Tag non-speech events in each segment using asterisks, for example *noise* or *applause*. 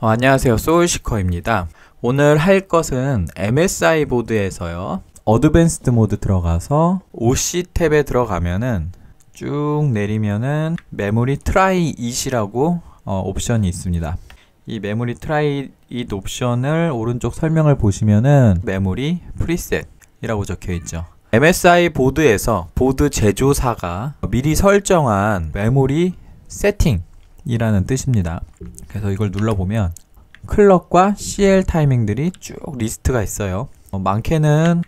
어, 안녕하세요. 소울시커입니다. 오늘 할 것은 MSI 보드에서요. 어드밴스드 모드 들어가서 OC 탭에 들어가면은 쭉 내리면은 메모리 트라이 2시라고 어, 옵션이 있습니다. 이 메모리 트라이 2 옵션을 오른쪽 설명을 보시면은 메모리 프리셋이라고 적혀 있죠. MSI 보드에서 보드 제조사가 미리 설정한 메모리 세팅 이라는 뜻입니다. 그래서 이걸 눌러보면 클럭과 CL 타이밍들이 쭉 리스트가 있어요. 어, 많게는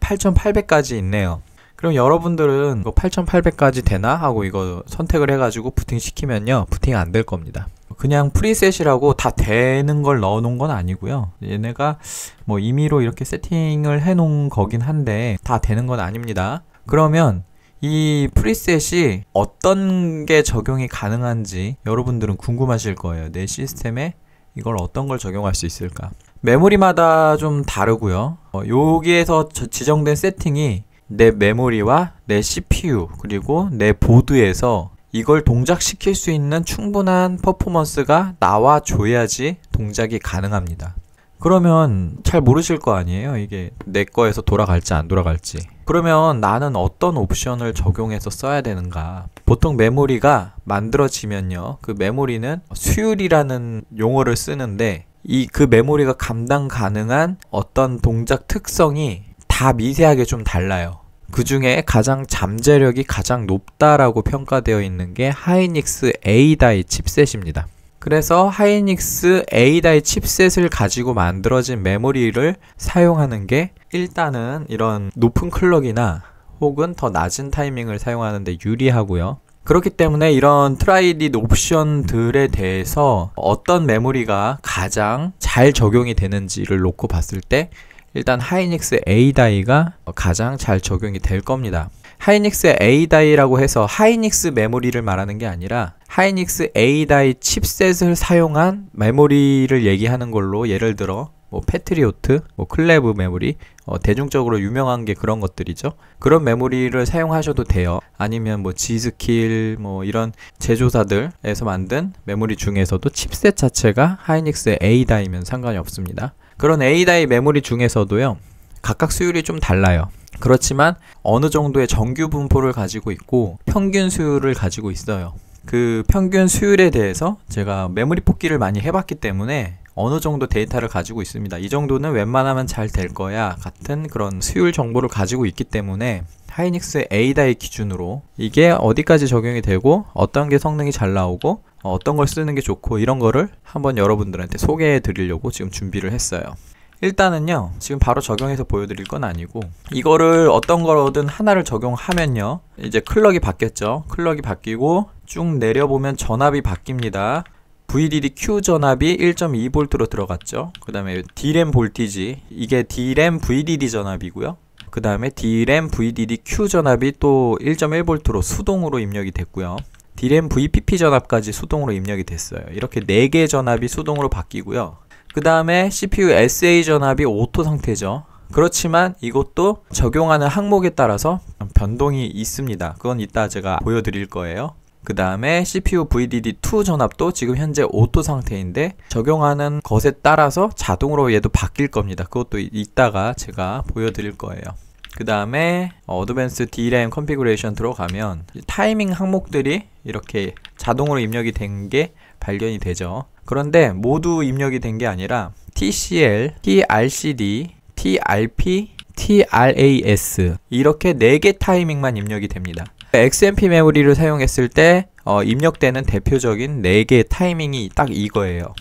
8,800까지 있네요. 그럼 여러분들은 8,800까지 되나 하고 이거 선택을 해가지고 부팅 시키면요. 부팅 안될 겁니다. 그냥 프리셋이라고 다 되는 걸 넣어 놓은 건 아니고요. 얘네가 뭐 임의로 이렇게 세팅을 해 놓은 거긴 한데 다 되는 건 아닙니다. 그러면 이 프리셋이 어떤 게 적용이 가능한지 여러분들은 궁금하실 거예요. 내 시스템에 이걸 어떤 걸 적용할 수 있을까? 메모리마다 좀 다르고요. 어, 여기에서 지정된 세팅이 내 메모리와 내 CPU 그리고 내 보드에서 이걸 동작시킬 수 있는 충분한 퍼포먼스가 나와 줘야지 동작이 가능합니다. 그러면 잘 모르실 거 아니에요? 이게 내 거에서 돌아갈지 안 돌아갈지. 그러면 나는 어떤 옵션을 적용해서 써야 되는가? 보통 메모리가 만들어지면요. 그 메모리는 수율이라는 용어를 쓰는데 이 그 메모리가 감당 가능한 어떤 동작 특성이 다 미세하게 좀 달라요. 그 중에 가장 잠재력이 가장 높다라고 평가되어 있는 게 하이닉스 A다이 칩셋입니다. 그래서 하이닉스 에이다의 칩셋을 가지고 만들어진 메모리를 사용하는 게 일단은 이런 높은 클럭이나 혹은 더 낮은 타이밍을 사용하는데 유리하고요. 그렇기 때문에 이런 트라이딧 옵션들에 대해서 어떤 메모리가 가장 잘 적용이 되는지를 놓고 봤을 때 일단 하이닉스 에이다이가 가장 잘 적용이 될 겁니다. 하이닉스의 A다이라고 해서 하이닉스 메모리를 말하는 게 아니라 하이닉스 A다이 칩셋을 사용한 메모리를 얘기하는 걸로 예를 들어 뭐 패트리오트, 뭐 클레브 메모리, 어, 대중적으로 유명한 게 그런 것들이죠. 그런 메모리를 사용하셔도 돼요. 아니면 뭐 지스킬 뭐 이런 제조사들에서 만든 메모리 중에서도 칩셋 자체가 하이닉스의 A다이면 상관이 없습니다. 그런 A다이 메모리 중에서도요. 각각 수율이 좀 달라요. 그렇지만 어느 정도의 정규 분포를 가지고 있고 평균 수율을 가지고 있어요. 그 평균 수율에 대해서 제가 메모리 뽑기를 많이 해봤기 때문에 어느 정도 데이터를 가지고 있습니다. 이 정도는 웬만하면 잘 될 거야 같은 그런 수율 정보를 가지고 있기 때문에 하이닉스 A다의 기준으로 이게 어디까지 적용이 되고 어떤 게 성능이 잘 나오고 어떤 걸 쓰는 게 좋고 이런 거를 한번 여러분들한테 소개해 드리려고 지금 준비를 했어요. 일단은요 지금 바로 적용해서 보여드릴 건 아니고 이거를 어떤 거로든 하나를 적용하면요 이제 클럭이 바뀌었죠 클럭이 바뀌고 쭉 내려보면 전압이 바뀝니다 VDDQ 전압이 1.2V로 들어갔죠 그 다음에 D램 볼티지 이게 D램 VDD 전압이고요 그 다음에 D램 VDDQ 전압이 또 1.1V로 수동으로 입력이 됐고요 D램 VPP 전압까지 수동으로 입력이 됐어요 이렇게 4개 전압이 수동으로 바뀌고요 그 다음에 CPU SA 전압이 오토 상태죠. 그렇지만 이것도 적용하는 항목에 따라서 변동이 있습니다. 그건 이따 제가 보여드릴 거예요. 그 다음에 CPU VDD2 전압도 지금 현재 오토 상태인데 적용하는 것에 따라서 자동으로 얘도 바뀔 겁니다. 그것도 이따가 제가 보여드릴 거예요. 그 다음에 어드밴스 DRAM 컨피그레이션 들어가면 타이밍 항목들이 이렇게 자동으로 입력이 된 게 발견이 되죠. 그런데 모두 입력이 된 게 아니라 TCL, TRCD, TRP, TRAS 이렇게 4개 타이밍만 입력이 됩니다. XMP 메모리를 사용했을 때 어, 입력되는 대표적인 4개 타이밍이 딱 이거예요.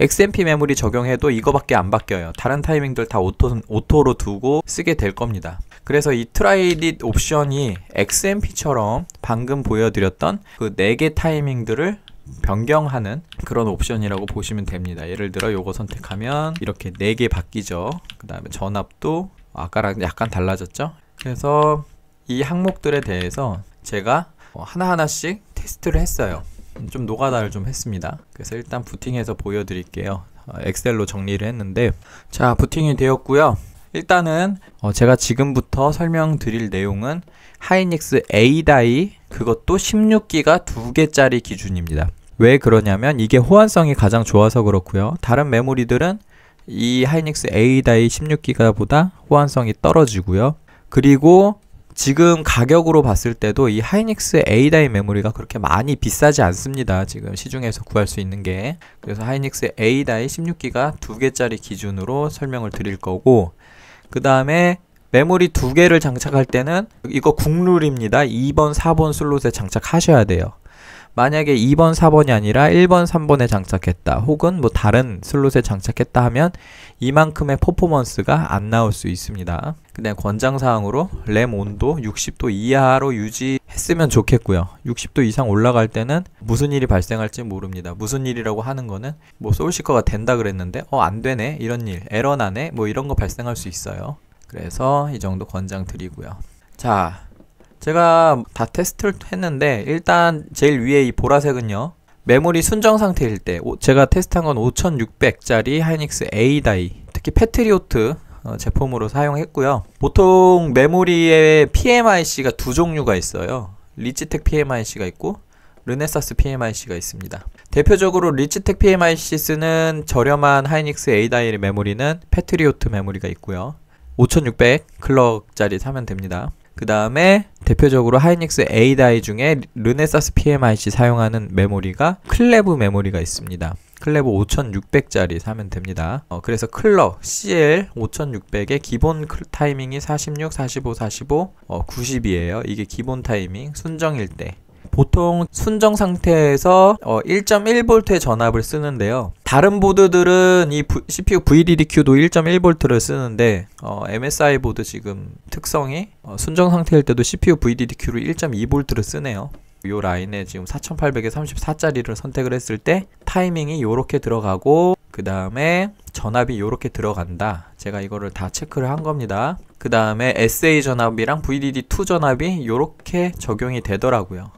XMP 메모리 적용해도 이거밖에 안 바뀌어요. 다른 타이밍들 다 오토, 오토로 두고 쓰게 될 겁니다. 그래서 이 트라이딧 옵션이 XMP처럼 방금 보여드렸던 그 4개 타이밍들을 변경하는 그런 옵션이라고 보시면 됩니다. 예를 들어 요거 선택하면 이렇게 4개 바뀌죠. 그 다음에 전압도 아까랑 약간 달라졌죠. 그래서 이 항목들에 대해서 제가 어, 하나하나씩 테스트를 했어요. 좀 노가다를 좀 했습니다. 그래서 일단 부팅해서 보여드릴게요. 어, 엑셀로 정리를 했는데 자 부팅이 되었고요. 일단은 어, 제가 지금부터 설명드릴 내용은 하이닉스 A다이 그것도 16기가 2개짜리 기준입니다. 왜 그러냐면 이게 호환성이 가장 좋아서 그렇고요. 다른 메모리들은 이 하이닉스 A다이 16기가보다 호환성이 떨어지고요. 그리고 지금 가격으로 봤을 때도 이 하이닉스 A다이 메모리가 그렇게 많이 비싸지 않습니다. 지금 시중에서 구할 수 있는 게. 그래서 하이닉스 A다이 16기가 2개짜리 기준으로 설명을 드릴 거고, 그 다음에 메모리 두 개를 장착할 때는 이거 국룰입니다. 2번, 4번 슬롯에 장착하셔야 돼요. 만약에 2번, 4번이 아니라 1번, 3번에 장착했다. 혹은 뭐 다른 슬롯에 장착했다 하면 이만큼의 퍼포먼스가 안 나올 수 있습니다. 그냥 권장사항으로 램 온도 60도 이하로 유지했으면 좋겠고요. 60도 이상 올라갈 때는 무슨 일이 발생할지 모릅니다. 무슨 일이라고 하는 거는 뭐 소울시커가 된다 그랬는데 어안 되네 이런 일 에러 나네 뭐 이런 거 발생할 수 있어요. 그래서 이 정도 권장 드리고요. 자, 제가 다 테스트를 했는데 일단 제일 위에 이 보라색은요. 메모리 순정 상태일 때 제가 테스트한 건 5600짜리 하이닉스 A 다이 특히 패트리오트 어, 제품으로 사용했고요. 보통 메모리에 PMIC가 두 종류가 있어요. 리치텍 PMIC가 있고 르네사스 PMIC가 있습니다. 대표적으로 리치텍 PMIC 쓰는 저렴한 하이닉스 A 다이 메모리는 패트리오트 메모리가 있고요. 5600 클럭짜리 사면 됩니다. 그 다음에 대표적으로 하이닉스 A다이 중에 르네사스 PMIC 사용하는 메모리가 클레브 메모리가 있습니다. 클레브 5600짜리 사면 됩니다. 어, 그래서 클럭 CL 5600의 기본 타이밍이 46, 45, 45, 어, 90이에요. 이게 기본 타이밍, 순정일 때. 보통 순정 상태에서 1.1V의 어, 전압을 쓰는데요. 다른 보드들은 이 CPU VDDQ도 1.1V를 쓰는데 어, MSI 보드 지금 특성이 어, 순정 상태일 때도 CPU VDDQ를 1.2V를 쓰네요. 요 라인에 지금 4800에 34짜리를 선택을 했을 때 타이밍이 이렇게 들어가고 그 다음에 전압이 이렇게 들어간다 제가 이거를 다 체크를 한 겁니다 그 다음에 SA 전압이랑 VDD2 전압이 이렇게 적용이 되더라고요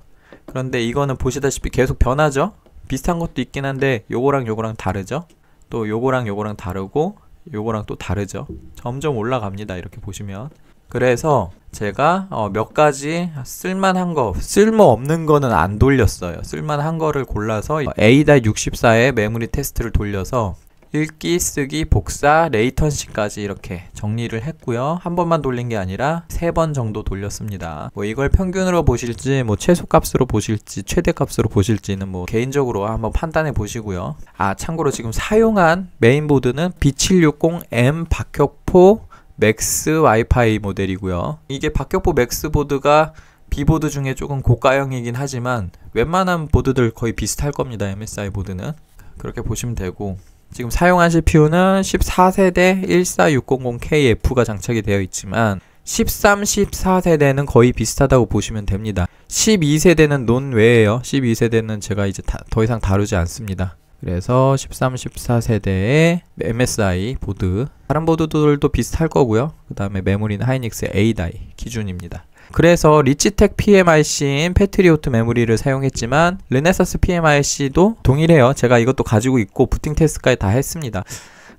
그런데 이거는 보시다시피 계속 변하죠? 비슷한 것도 있긴 한데 요거랑 요거랑 다르죠? 또 요거랑 요거랑 다르고 요거랑 또 다르죠? 점점 올라갑니다. 이렇게 보시면. 그래서 제가 어몇 가지 쓸만한 거, 쓸모없는 거는 안 돌렸어요. 쓸만한 거를 골라서 a 6 4에 메모리 테스트를 돌려서 읽기, 쓰기, 복사, 레이턴시까지 이렇게 정리를 했고요. 한 번만 돌린 게 아니라 세 번 정도 돌렸습니다. 뭐 이걸 평균으로 보실지 뭐 최소값으로 보실지 최대값으로 보실지는 뭐 개인적으로 한번 판단해 보시고요. 아 참고로 지금 사용한 메인보드는 B760M 박혁포 맥스 와이파이 모델이고요. 이게 박혁포 맥스 보드가 비보드 중에 조금 고가형이긴 하지만 웬만한 보드들 거의 비슷할 겁니다. MSI 보드는. 그렇게 보시면 되고 지금 사용한 CPU는 14세대 14600KF가 장착이 되어 있지만 13, 14세대는 거의 비슷하다고 보시면 됩니다. 12세대는 논외에요 12세대는 제가 이제 다, 더 이상 다루지 않습니다. 그래서 13, 14세대의 MSI 보드 다른 보드들도 비슷할 거고요. 그 다음에 메모리는 하이닉스 A 다이 기준입니다. 그래서 리치텍 PMIC인 패트리오트 메모리를 사용했지만 르네사스 PMIC도 동일해요. 제가 이것도 가지고 있고 부팅 테스트까지 다 했습니다.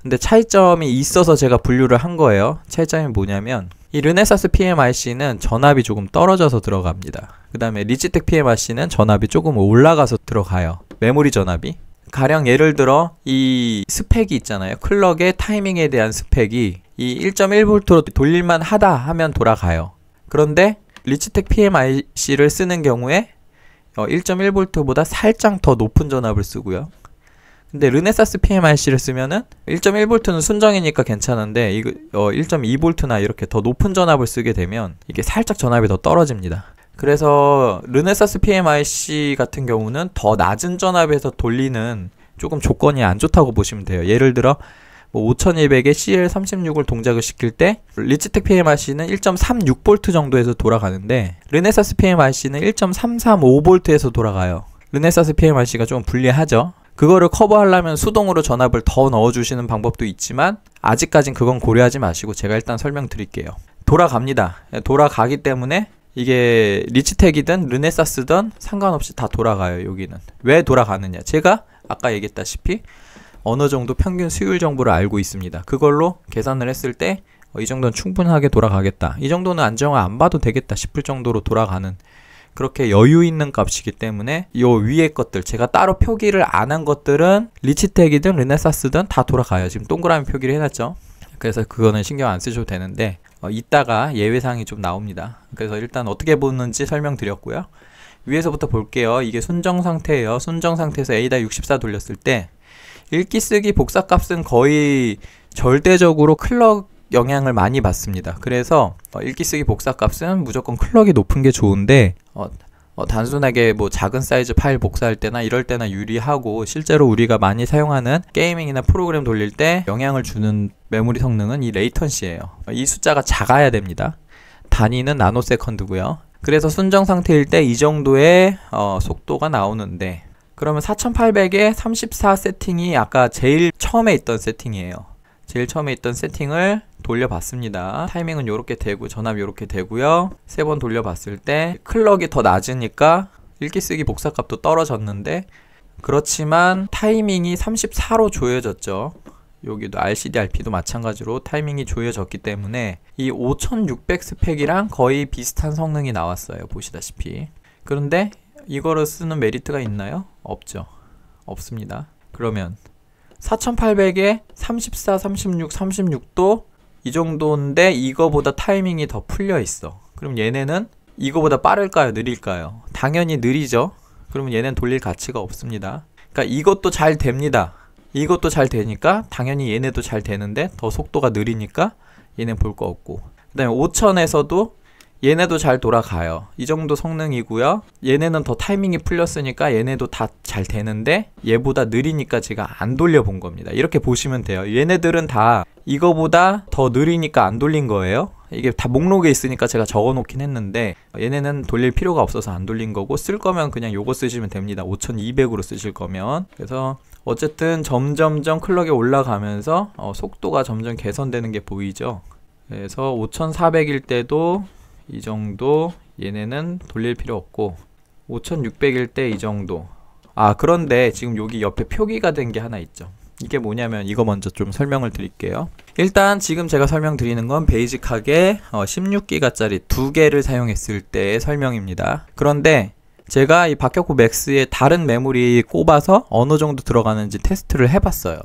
근데 차이점이 있어서 제가 분류를 한 거예요. 차이점이 뭐냐면 이 르네사스 PMIC는 전압이 조금 떨어져서 들어갑니다. 그 다음에 리치텍 PMIC는 전압이 조금 올라가서 들어가요. 메모리 전압이. 가령 예를 들어 이 스펙이 있잖아요. 클럭의 타이밍에 대한 스펙이 이 1.1V로 돌릴만 하다 하면 돌아가요. 그런데 리치텍 PMIC를 쓰는 경우에 어, 1.1V보다 살짝 더 높은 전압을 쓰고요. 근데 르네사스 PMIC를 쓰면은 1.1V는 순정이니까 괜찮은데 이거 어, 1.2V나 이렇게 더 높은 전압을 쓰게 되면 이게 살짝 전압이 더 떨어집니다. 그래서 르네사스 PMIC 같은 경우는 더 낮은 전압에서 돌리는 조금 조건이 안 좋다고 보시면 돼요. 예를 들어 뭐 5200에 CL36을 동작을 시킬 때 리치텍 PMRC는 1.36V 정도에서 돌아가는데 르네사스 PMRC는 1.335V에서 돌아가요. 르네사스 PMRC가 좀 불리하죠. 그거를 커버하려면 수동으로 전압을 더 넣어주시는 방법도 있지만 아직까진 그건 고려하지 마시고 제가 일단 설명드릴게요. 돌아갑니다. 예, 돌아가기 때문에 이게 리치텍이든 르네사스든 상관없이 다 돌아가요 여기는 왜 돌아가느냐 제가 아까 얘기했다시피 어느 정도 평균 수율 정보를 알고 있습니다. 그걸로 계산을 했을 때이 어, 정도는 충분하게 돌아가겠다. 이 정도는 안정화 안 봐도 되겠다 싶을 정도로 돌아가는 그렇게 여유 있는 값이기 때문에 요 위에 것들 제가 따로 표기를 안 한 것들은 리치텍이든 르네사스든 다 돌아가요. 지금 동그라미 표기를 해놨죠. 그래서 그거는 신경 안 쓰셔도 되는데 어, 이따가 예외사항이 좀 나옵니다. 그래서 일단 어떻게 보는지 설명드렸고요. 위에서부터 볼게요. 이게 순정 상태예요. 순정 상태에서 A다 64 돌렸을 때 읽기 쓰기 복사값은 거의 절대적으로 클럭 영향을 많이 받습니다. 그래서 어, 읽기 쓰기 복사값은 무조건 클럭이 높은 게 좋은데 어, 어, 단순하게 뭐 작은 사이즈 파일 복사할 때나 이럴 때나 유리하고 실제로 우리가 많이 사용하는 게이밍이나 프로그램 돌릴 때 영향을 주는 메모리 성능은 이 레이턴시예요. 어, 이 숫자가 작아야 됩니다. 단위는 나노세컨드고요. 그래서 순정 상태일 때 이 정도의 어, 속도가 나오는데 그러면 4800에 34 세팅이 아까 제일 처음에 있던 세팅이에요. 제일 처음에 있던 세팅을 돌려봤습니다. 타이밍은 이렇게 되고 전압 이렇게 되고요. 세 번 돌려봤을 때 클럭이 더 낮으니까 읽기 쓰기 복사값도 떨어졌는데 그렇지만 타이밍이 34로 조여졌죠. 여기도 RCD, RP도 마찬가지로 타이밍이 조여졌기 때문에 이 5600 스펙이랑 거의 비슷한 성능이 나왔어요. 보시다시피. 그런데 이거를 쓰는 메리트가 있나요? 없죠. 없습니다. 그러면 4800에 34, 36, 36도 이 정도인데 이거보다 타이밍이 더 풀려 있어. 그럼 얘네는 이거보다 빠를까요? 느릴까요? 당연히 느리죠. 그러면 얘는 돌릴 가치가 없습니다. 그러니까 이것도 잘 됩니다. 이것도 잘 되니까 당연히 얘네도 잘 되는데 더 속도가 느리니까 얘네볼 거 없고 그 다음에 5천에서도 얘네도 잘 돌아가요. 이 정도 성능이고요. 얘네는 더 타이밍이 풀렸으니까 얘네도 다 잘 되는데 얘보다 느리니까 제가 안 돌려본 겁니다. 이렇게 보시면 돼요. 얘네들은 다 이거보다 더 느리니까 안 돌린 거예요. 이게 다 목록에 있으니까 제가 적어 놓긴 했는데 얘네는 돌릴 필요가 없어서 안 돌린 거고 쓸 거면 그냥 요거 쓰시면 됩니다. 5200으로 쓰실 거면. 그래서 어쨌든 점점점 클럭이 올라가면서 어, 속도가 점점 개선되는 게 보이죠. 그래서 5400일 때도 이 정도 얘네는 돌릴 필요 없고 5600일 때 이 정도 아 그런데 지금 여기 옆에 표기가 된 게 하나 있죠 이게 뭐냐면 이거 먼저 좀 설명을 드릴게요 일단 지금 제가 설명드리는 건 베이직하게 16기가짜리 어, 두 개를 사용했을 때의 설명입니다 그런데 제가 이 박혁구 맥스에 다른 메모리 꼽아서 어느 정도 들어가는지 테스트를 해봤어요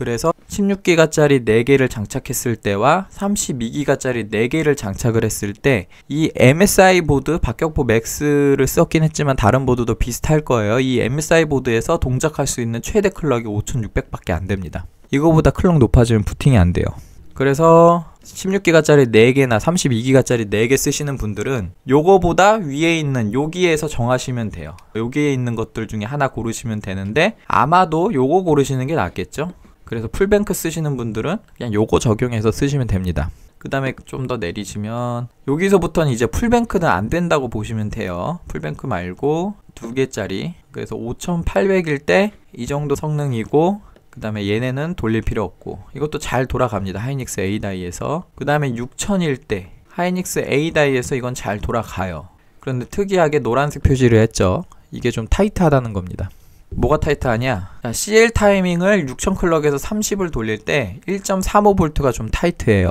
그래서 16기가짜리 4개를 장착했을 때와 32기가짜리 4개를 장착을 했을 때 이 MSI 보드 박격포 맥스를 썼긴 했지만 다른 보드도 비슷할 거예요. 이 MSI 보드에서 동작할 수 있는 최대 클럭이 5600밖에 안 됩니다. 이거보다 클럭 높아지면 부팅이 안 돼요. 그래서 16기가짜리 4개나 32기가짜리 4개 쓰시는 분들은 요거보다 위에 있는 여기에서 정하시면 돼요. 여기에 있는 것들 중에 하나 고르시면 되는데 아마도 요거 고르시는 게 낫겠죠? 그래서 풀뱅크 쓰시는 분들은 그냥 요거 적용해서 쓰시면 됩니다. 그 다음에 좀 더 내리시면 여기서부터는 이제 풀뱅크는 안 된다고 보시면 돼요. 풀뱅크 말고 두 개짜리 그래서 5800일 때 이 정도 성능이고 그 다음에 얘네는 돌릴 필요 없고 이것도 잘 돌아갑니다. 하이닉스 A다이에서 그 다음에 6000일 때 하이닉스 A다이에서 이건 잘 돌아가요. 그런데 특이하게 노란색 표시를 했죠. 이게 좀 타이트하다는 겁니다. 뭐가 타이트하냐? CL 타이밍을 6000클럭에서 30을 돌릴 때 1.35V가 좀 타이트해요.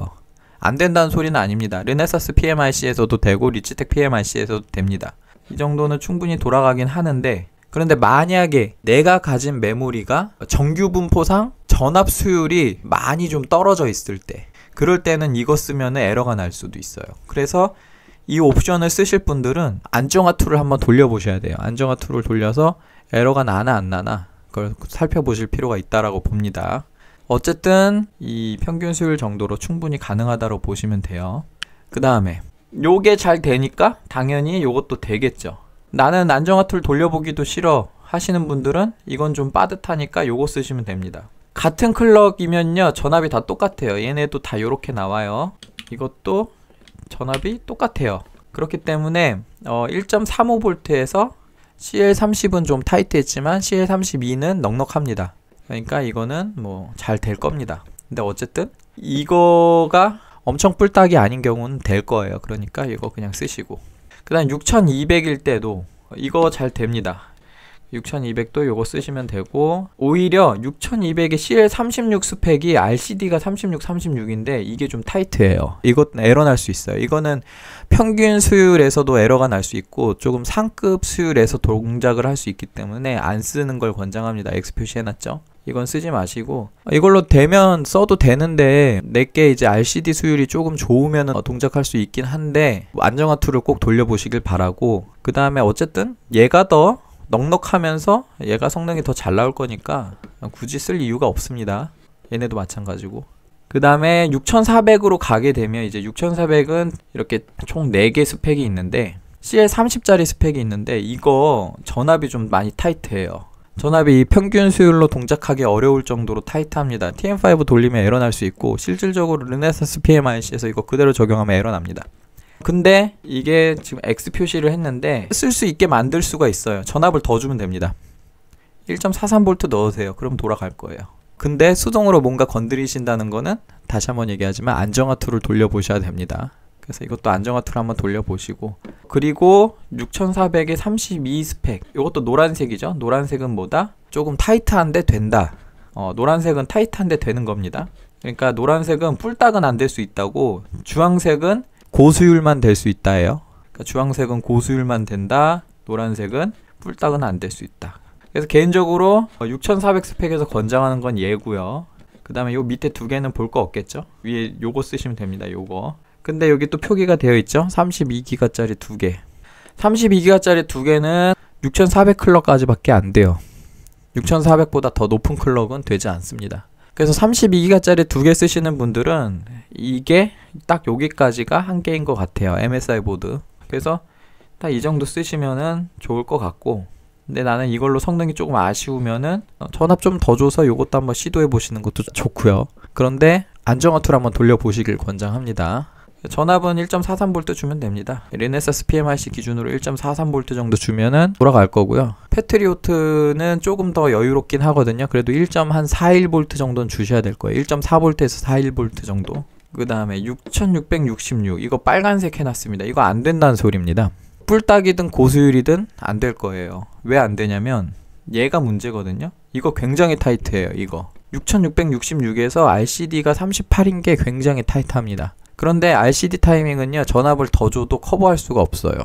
안 된다는 소리는 아닙니다. 르네사스 PMIC에서도 되고 리치텍 PMIC에서도 됩니다. 이 정도는 충분히 돌아가긴 하는데 그런데 만약에 내가 가진 메모리가 정규 분포상 전압 수율이 많이 좀 떨어져 있을 때 그럴 때는 이거 쓰면 에러가 날 수도 있어요. 그래서 이 옵션을 쓰실 분들은 안정화 툴을 한번 돌려보셔야 돼요. 안정화 툴을 돌려서 에러가 나나 안 나나 그걸 살펴보실 필요가 있다라고 봅니다. 어쨌든 이 평균 수율 정도로 충분히 가능하다고 보시면 돼요. 그 다음에 요게 잘 되니까 당연히 요것도 되겠죠. 나는 안정화 툴 돌려보기도 싫어 하시는 분들은 이건 좀 빠듯하니까 요거 쓰시면 됩니다. 같은 클럭이면요 전압이 다 똑같아요. 얘네도 다 요렇게 나와요. 이것도 전압이 똑같아요. 그렇기 때문에 어, 1.35V에서 CL30은 좀 타이트했지만 CL32는 넉넉합니다. 그러니까 이거는 뭐 잘 될 겁니다. 근데 어쨌든 이거가 엄청 뿔딱이 아닌 경우는 될 거예요. 그러니까 이거 그냥 쓰시고 그 다음 6200일 때도 이거 잘 됩니다. 6200도 요거 쓰시면 되고 오히려 6200의 CL36 스펙이 RCD가 36, 36인데 이게 좀 타이트해요 이것 에러 날 수 있어요 이거는 평균 수율에서도 에러가 날 수 있고 조금 상급 수율에서 동작을 할 수 있기 때문에 안 쓰는 걸 권장합니다 X 표시해놨죠 이건 쓰지 마시고 아, 이걸로 되면 써도 되는데 내게 이제 RCD 수율이 조금 좋으면 동작할 수 있긴 한데 안정화 툴을 꼭 돌려보시길 바라고 그 다음에 어쨌든 얘가 더 넉넉하면서 얘가 성능이 더 잘 나올 거니까 굳이 쓸 이유가 없습니다. 얘네도 마찬가지고. 그 다음에 6400으로 가게 되면 이제 6400은 이렇게 총 4개 스펙이 있는데 CL30짜리 스펙이 있는데 이거 전압이 좀 많이 타이트해요. 전압이 평균 수율로 동작하기 어려울 정도로 타이트합니다. TM5 돌리면 에러 날 수 있고 실질적으로 르네센스 PMIC에서 이거 그대로 적용하면 에러 납니다. 근데 이게 지금 X 표시를 했는데 쓸 수 있게 만들 수가 있어요. 전압을 더 주면 됩니다. 1.43V 넣으세요. 그럼 돌아갈 거예요. 근데 수동으로 뭔가 건드리신다는 거는 다시 한번 얘기하지만 안정화 툴을 돌려보셔야 됩니다. 그래서 이것도 안정화 툴 한번 돌려보시고 그리고 6400에 32 스펙 이것도 노란색이죠. 노란색은 뭐다? 조금 타이트한데 된다. 어, 노란색은 타이트한데 되는 겁니다. 그러니까 노란색은 뿔딱은 안 될 수 있다고 주황색은 고수율만 될 수 있다예요. 그러니까 주황색은 고수율만 된다. 노란색은 뿔딱은 안 될 수 있다. 그래서 개인적으로 6400 어, 스펙에서 권장하는 건 얘고요. 그 다음에 요 밑에 두 개는 볼 거 없겠죠? 위에 요거 쓰시면 됩니다. 요거. 근데 여기 또 표기가 되어 있죠? 32기가짜리 두 개. 32기가짜리 두 개는 6400 클럭까지밖에 안 돼요. 6400보다 더 높은 클럭은 되지 않습니다. 그래서 32기가짜리 두 개 쓰시는 분들은 이게 딱 여기까지가 한개인 것 같아요. MSI 보드. 그래서 딱 이 정도 쓰시면은 좋을 것 같고 근데 나는 이걸로 성능이 조금 아쉬우면은 어, 전압 좀 더 줘서 이것도 한번 시도해 보시는 것도 좋고요. 그런데 안정화 툴 한번 돌려 보시길 권장합니다. 전압은 1.43V 주면 됩니다. 르네사스 PMIC 기준으로 1.43V 정도 주면은 돌아갈 거고요. 패트리오트는 조금 더 여유롭긴 하거든요. 그래도 1.41V 정도는 주셔야 될 거예요. 1.4V에서 41V 정도. 그 다음에 6666 이거 빨간색 해놨습니다. 이거 안 된다는 소리입니다. 뿔따기든 고수율이든 안 될 거예요. 왜 안 되냐면 얘가 문제거든요. 이거 굉장히 타이트해요. 이거 6666에서 RCD가 38인 게 굉장히 타이트합니다. 그런데 RCD 타이밍은요 전압을 더 줘도 커버할 수가 없어요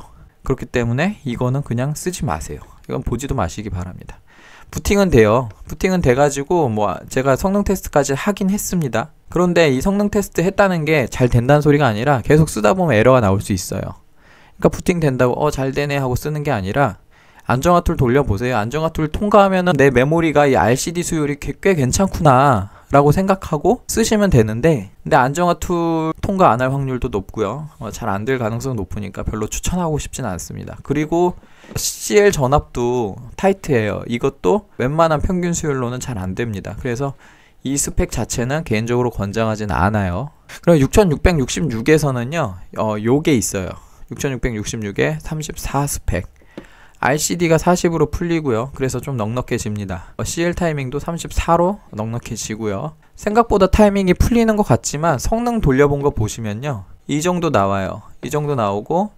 그렇기 때문에 이거는 그냥 쓰지 마세요 이건 보지도 마시기 바랍니다 부팅은 돼요 부팅은 돼가지고 뭐 제가 성능 테스트까지 하긴 했습니다 그런데 이 성능 테스트 했다는 게 잘 된다는 소리가 아니라 계속 쓰다 보면 에러가 나올 수 있어요 그러니까 부팅 된다고 어 잘 되네 하고 쓰는 게 아니라 안정화 툴 돌려보세요 안정화 툴 통과하면 내 메모리가 이 RCD 수율이 꽤 괜찮구나 라고 생각하고 쓰시면 되는데 근데 안정화 툴 통과 안 할 확률도 높고요 어, 잘안 될 가능성 높으니까 별로 추천하고 싶진 않습니다 그리고 CL 전압도 타이트해요 이것도 웬만한 평균 수율로는 잘 안 됩니다 그래서 이 스펙 자체는 개인적으로 권장하진 않아요 그럼 6666에서는요 어, 요게 있어요 6666에 34 스펙 RCD가 40으로 풀리고요. 그래서 좀 넉넉해집니다. 어, CL 타이밍도 34로 넉넉해지고요. 생각보다 타이밍이 풀리는 것 같지만 성능 돌려본 거 보시면요. 이 정도 나와요. 이 정도 나오고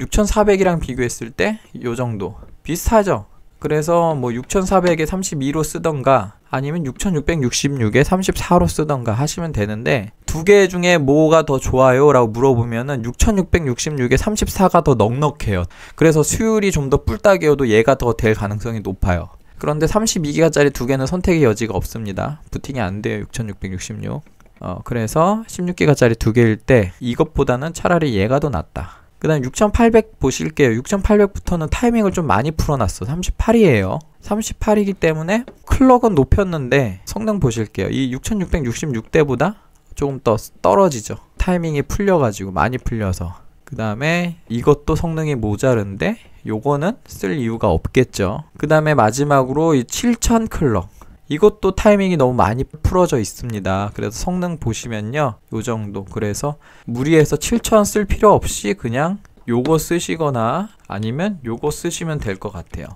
6400이랑 비교했을 때 이 정도 비슷하죠. 그래서 뭐 6400에 32로 쓰던가 아니면 6666에 34로 쓰던가 하시면 되는데 두개 중에 뭐가 더 좋아요? 라고 물어보면은 6666에 34가 더 넉넉해요. 그래서 수율이 좀 더 뿔딱이어도 얘가 더 될 가능성이 높아요. 그런데 32기가짜리 두 개는 선택의 여지가 없습니다. 부팅이 안 돼요. 6666. 어, 그래서 16기가짜리 두 개일 때 이것보다는 차라리 얘가 더 낫다. 그 다음 6800 보실게요. 6800부터는 타이밍을 좀 많이 풀어놨어. 38이에요. 38이기 때문에 클럭은 높였는데 성능 보실게요. 이 6 6 6 6때보다 조금 더 떨어지죠. 타이밍이 풀려가지고 많이 풀려서 그 다음에 이것도 성능이 모자른데 요거는 쓸 이유가 없겠죠. 그 다음에 마지막으로 이 7000 클럭 이것도 타이밍이 너무 많이 풀어져 있습니다. 그래서 성능 보시면요. 요 정도. 그래서 무리해서 7000 쓸 필요 없이 그냥 요거 쓰시거나 아니면 요거 쓰시면 될 것 같아요.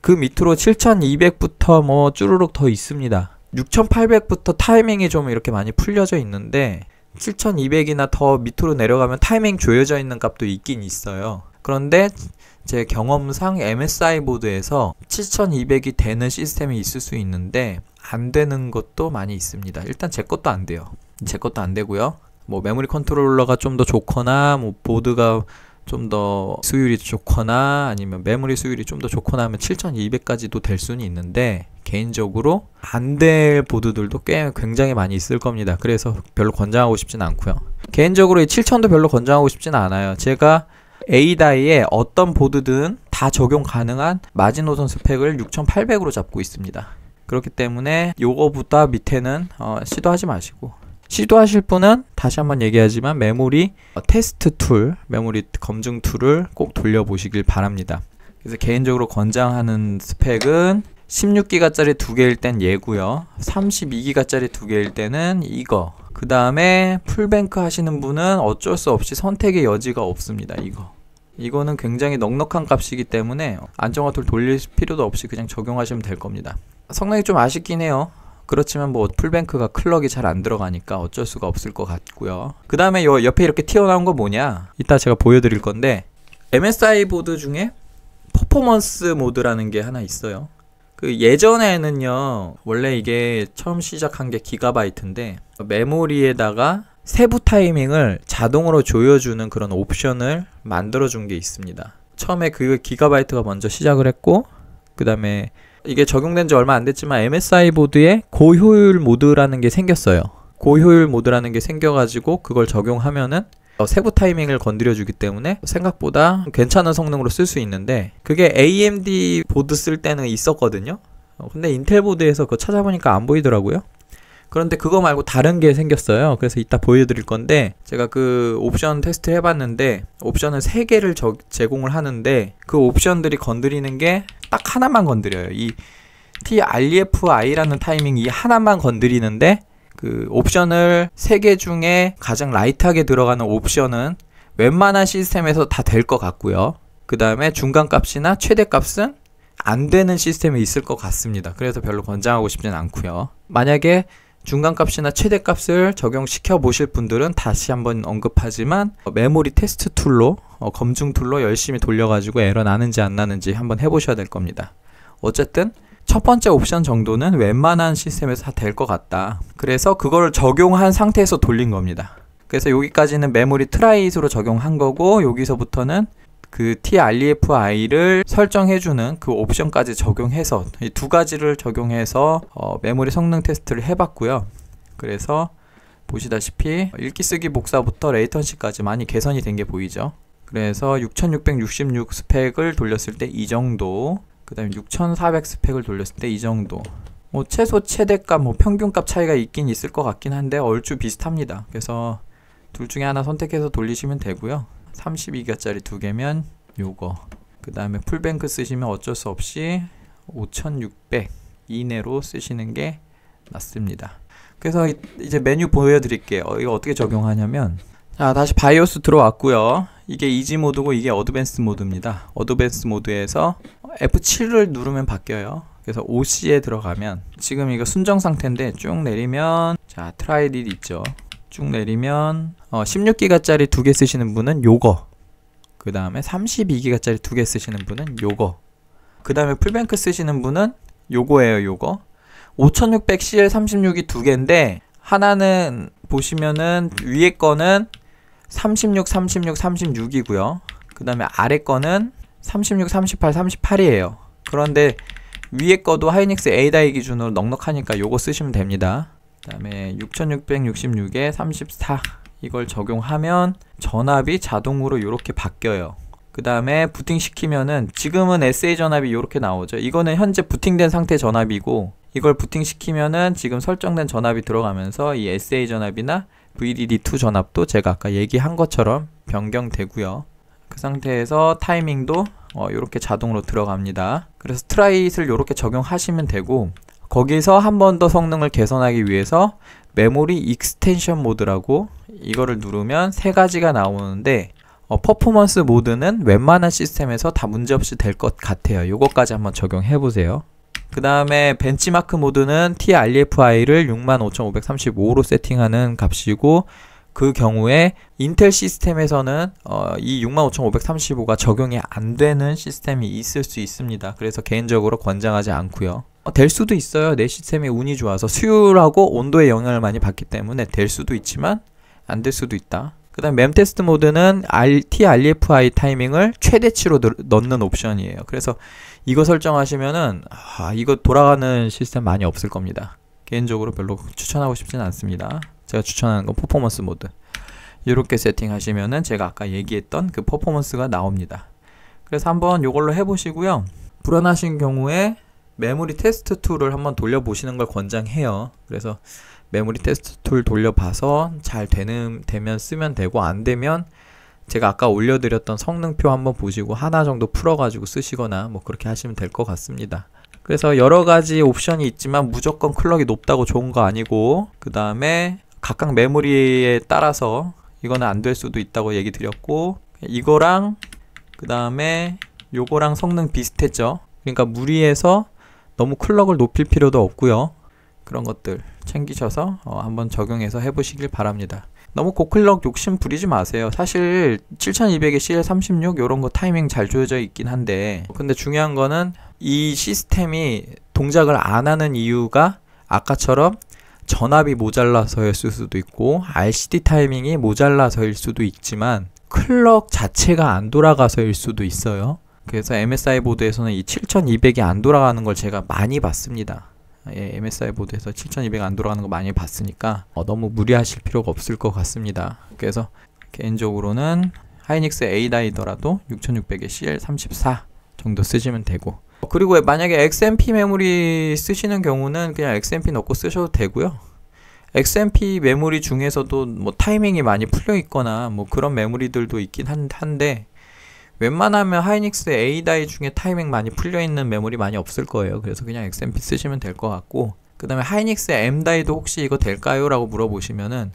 그 밑으로 7200부터 뭐 쭈르륵 더 있습니다. 6800부터 타이밍이 좀 이렇게 많이 풀려져 있는데 7200이나 더 밑으로 내려가면 타이밍 조여져 있는 값도 있긴 있어요. 그런데 제 경험상 MSI 보드에서 7200이 되는 시스템이 있을 수 있는데 안 되는 것도 많이 있습니다. 일단 제 것도 안 돼요. 제 것도 안 되고요. 뭐 메모리 컨트롤러가 좀 더 좋거나 뭐 보드가 좀더 수율이 좋거나 아니면 메모리 수율이 좀 더 좋거나 하면 7200까지도 될 수는 있는데 개인적으로 안 될 보드들도 꽤 굉장히 많이 있을 겁니다. 그래서 별로 권장하고 싶진 않고요. 개인적으로 이 7000도 별로 권장하고 싶진 않아요. 제가 A다이에 어떤 보드든 다 적용 가능한 마지노선 스펙을 6800으로 잡고 있습니다. 그렇기 때문에 요거보다 밑에는 어, 시도하지 마시고 시도하실 분은 다시 한번 얘기하지만 메모리 테스트 툴, 메모리 검증 툴을 꼭 돌려보시길 바랍니다. 그래서 개인적으로 권장하는 스펙은 16기가짜리 두 개일 땐 얘고요. 32기가짜리 두 개일 때는 이거. 그 다음에 풀뱅크 하시는 분은 어쩔 수 없이 선택의 여지가 없습니다. 이거. 이거는 굉장히 넉넉한 값이기 때문에 안정화 툴 돌릴 필요도 없이 그냥 적용하시면 될 겁니다. 성능이 좀 아쉽긴 해요. 그렇지만 뭐 풀뱅크가 클럭이 잘 안 들어가니까 어쩔 수가 없을 것 같고요. 그 다음에 요 옆에 이렇게 튀어나온 거 뭐냐? 이따 제가 보여드릴 건데 MSI 보드 중에 퍼포먼스 모드라는 게 하나 있어요. 그 예전에는요 원래 이게 처음 시작한 게 기가바이트인데 메모리에다가 세부 타이밍을 자동으로 조여주는 그런 옵션을 만들어 준 게 있습니다 처음에 그 기가바이트가 먼저 시작을 했고 그 다음에 이게 적용된 지 얼마 안 됐지만 MSI 보드에 고효율 모드라는 게 생겼어요. 고효율 모드라는 게 생겨가지고 그걸 적용하면은 어, 세부 타이밍을 건드려주기 때문에 생각보다 괜찮은 성능으로 쓸 수 있는데 그게 AMD 보드 쓸 때는 있었거든요. 어, 근데 인텔 보드에서 그거 찾아보니까 안 보이더라고요. 그런데 그거 말고 다른 게 생겼어요. 그래서 이따 보여드릴 건데 제가 그 옵션 테스트 해봤는데 옵션을 3개를 제공을 하는데 그 옵션들이 건드리는 게 딱 하나만 건드려요. 이 TREFI라는 타이밍 이 하나만 건드리는데 그 옵션을 3개 중에 가장 라이트하게 들어가는 옵션은 웬만한 시스템에서 다 될 것 같고요. 그 다음에 중간 값이나 최대 값은 안 되는 시스템이 있을 것 같습니다. 그래서 별로 권장하고 싶진 않고요. 만약에 중간값이나 최대값을 적용시켜 보실 분들은 다시 한번 언급하지만 어, 메모리 테스트 툴로 어, 검증 툴로 열심히 돌려가지고 에러 나는지 안 나는지 한번 해보셔야 될 겁니다. 어쨌든 첫 번째 옵션 정도는 웬만한 시스템에서 다 될 것 같다. 그래서 그거를 적용한 상태에서 돌린 겁니다. 그래서 여기까지는 메모리 트라이스로 적용한 거고 여기서부터는 그 TREFI를 설정해주는 그 옵션까지 적용해서 이 두 가지를 적용해서 어, 메모리 성능 테스트를 해봤고요. 그래서 보시다시피 읽기 쓰기 복사부터 레이턴시까지 많이 개선이 된 게 보이죠. 그래서 6666 스펙을 돌렸을 때 이 정도 그 다음에 6400 스펙을 돌렸을 때 이 정도 뭐 최소 최대값 뭐 평균값 차이가 있긴 있을 것 같긴 한데 얼추 비슷합니다 그래서 둘 중에 하나 선택해서 돌리시면 되고요 32기가짜리 두 개면 요거 그 다음에 풀뱅크 쓰시면 어쩔 수 없이 5600 이내로 쓰시는 게 낫습니다 그래서 이제 메뉴 보여드릴게요 어, 이거 어떻게 적용하냐면 자 다시 바이오스 들어왔고요 이게 이지 모드고 이게 어드밴스 모드입니다 어드밴스 모드에서 F7을 누르면 바뀌어요 그래서 OC에 들어가면 지금 이거 순정 상태인데 쭉 내리면 자 트라이 딜 있죠 쭉 내리면 어, 16기가짜리 두 개 쓰시는 분은 요거 그 다음에 32기가짜리 두 개 쓰시는 분은 요거 그 다음에 풀뱅크 쓰시는 분은 요거예요 요거 5600CL36이 두 개인데 하나는 보시면은 위에 거는 36, 36, 36이고요 그 다음에 아래 거는 36, 38, 38이에요 그런데 위에 거도 하이닉스 A다이 기준으로 넉넉하니까 요거 쓰시면 됩니다 그 다음에 6666에 34 이걸 적용하면 전압이 자동으로 이렇게 바뀌어요. 그 다음에 부팅시키면은 지금은 SA 전압이 이렇게 나오죠. 이거는 현재 부팅된 상태 전압이고 이걸 부팅시키면은 지금 설정된 전압이 들어가면서 이 SA 전압이나 VDD2 전압도 제가 아까 얘기한 것처럼 변경되고요. 그 상태에서 타이밍도 이렇게 어, 자동으로 들어갑니다. 그래서 트라잇을 이 이렇게 적용하시면 되고 거기서 한 번 더 성능을 개선하기 위해서 메모리 익스텐션 모드라고 이거를 누르면 세 가지가 나오는데 어, 퍼포먼스 모드는 웬만한 시스템에서 다 문제없이 될 것 같아요. 요것까지 한번 적용해 보세요. 그 다음에 벤치마크 모드는 t r f i 를 65,535로 세팅하는 값이고 그 경우에 인텔 시스템에서는 어, 이 65,535가 적용이 안 되는 시스템이 있을 수 있습니다. 그래서 개인적으로 권장하지 않고요. 어, 될 수도 있어요. 내 시스템이 운이 좋아서 수율하고 온도의 영향을 많이 받기 때문에 될 수도 있지만 안 될 수도 있다. 그 다음 램 테스트 모드는 t r f i 타이밍을 최대치로 넣는 옵션이에요. 그래서 이거 설정하시면은 아, 이거 돌아가는 시스템 많이 없을 겁니다. 개인적으로 별로 추천하고 싶지는 않습니다. 제가 추천하는 건 퍼포먼스 모드. 이렇게 세팅하시면은 제가 아까 얘기했던 그 퍼포먼스가 나옵니다. 그래서 한번 이걸로 해보시고요. 불안하신 경우에 메모리 테스트 툴을 한번 돌려보시는 걸 권장해요. 그래서 메모리 테스트 툴 돌려봐서 잘 되는, 되면 쓰면 되고 안 되면 제가 아까 올려드렸던 성능표 한번 보시고 하나 정도 풀어가지고 쓰시거나 뭐 그렇게 하시면 될 것 같습니다. 그래서 여러 가지 옵션이 있지만 무조건 클럭이 높다고 좋은 거 아니고 그 다음에 각각 메모리에 따라서 이거는 안 될 수도 있다고 얘기 드렸고 이거랑 그 다음에 요거랑 성능 비슷했죠. 그러니까 무리해서 너무 클럭을 높일 필요도 없고요. 그런 것들 챙기셔서 어, 한번 적용해서 해보시길 바랍니다. 너무 고클럭 욕심 부리지 마세요. 사실 7200에 CL36 이런 거 타이밍 잘 조여져 있긴 한데 근데 중요한 거는 이 시스템이 동작을 안 하는 이유가 아까처럼 전압이 모자라서였을 수도 있고 RCD 타이밍이 모자라서일 수도 있지만 클럭 자체가 안 돌아가서일 수도 있어요. 그래서 MSI 보드에서는 이 7200이 안 돌아가는 걸 제가 많이 봤습니다. 예, MSI 보드에서 7200 안 돌아가는 거 많이 봤으니까 어, 너무 무리하실 필요가 없을 것 같습니다. 그래서 개인적으로는 하이닉스 A다이더라도 6600에 CL34 정도 쓰시면 되고 그리고 만약에 XMP 메모리 쓰시는 경우는 그냥 XMP 넣고 쓰셔도 되고요. XMP 메모리 중에서도 뭐 타이밍이 많이 풀려 있거나 뭐 그런 메모리들도 있긴 한데 웬만하면 하이닉스의 A다이 중에 타이밍 많이 풀려있는 메모리 많이 없을 거예요. 그래서 그냥 XMP 쓰시면 될 것 같고 그 다음에 하이닉스의 M다이도 혹시 이거 될까요? 라고 물어보시면은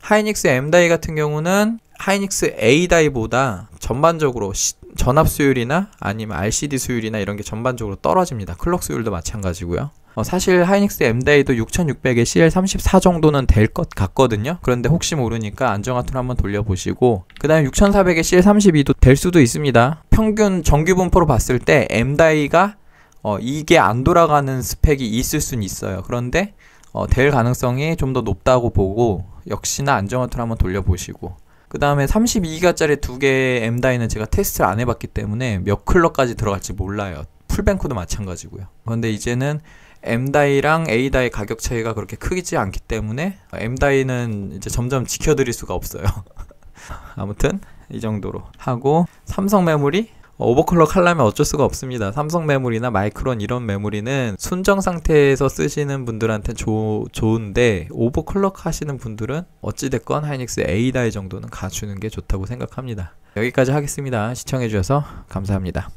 하이닉스의 M다이 같은 경우는 하이닉스 A다이보다 전반적으로 시, 전압 수율이나 아니면 RCD 수율이나 이런 게 전반적으로 떨어집니다. 클럭 수율도 마찬가지고요. 어, 사실 하이닉스 M-Day도 6600에 CL34 정도는 될 것 같거든요. 그런데 혹시 모르니까 안정화 툴 한번 돌려보시고 그 다음에 6400에 CL32도 될 수도 있습니다. 평균 정규 분포로 봤을 때 M-Day가 어, 이게 안 돌아가는 스펙이 있을 순 있어요. 그런데 어, 될 가능성이 좀 더 높다고 보고 역시나 안정화 툴 한번 돌려보시고 그 다음에 32기가짜리 두 개의 M다이는 제가 테스트를 안 해봤기 때문에 몇 클럭까지 들어갈지 몰라요. 풀뱅크도 마찬가지고요. 그런데 이제는 M다이랑 A다이 가격 차이가 그렇게 크지 않기 때문에 M다이는 이제 점점 지켜드릴 수가 없어요. *laughs* 아무튼 이 정도로 하고 삼성 메모리 오버클럭 하려면 어쩔 수가 없습니다. 삼성 메모리나 마이크론 이런 메모리는 순정 상태에서 쓰시는 분들한테 조, 좋은데 오버클럭 하시는 분들은 어찌됐건 하이닉스 A다이 정도는 가주는 게 좋다고 생각합니다. 여기까지 하겠습니다. 시청해주셔서 감사합니다.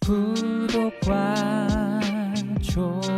구독과 좋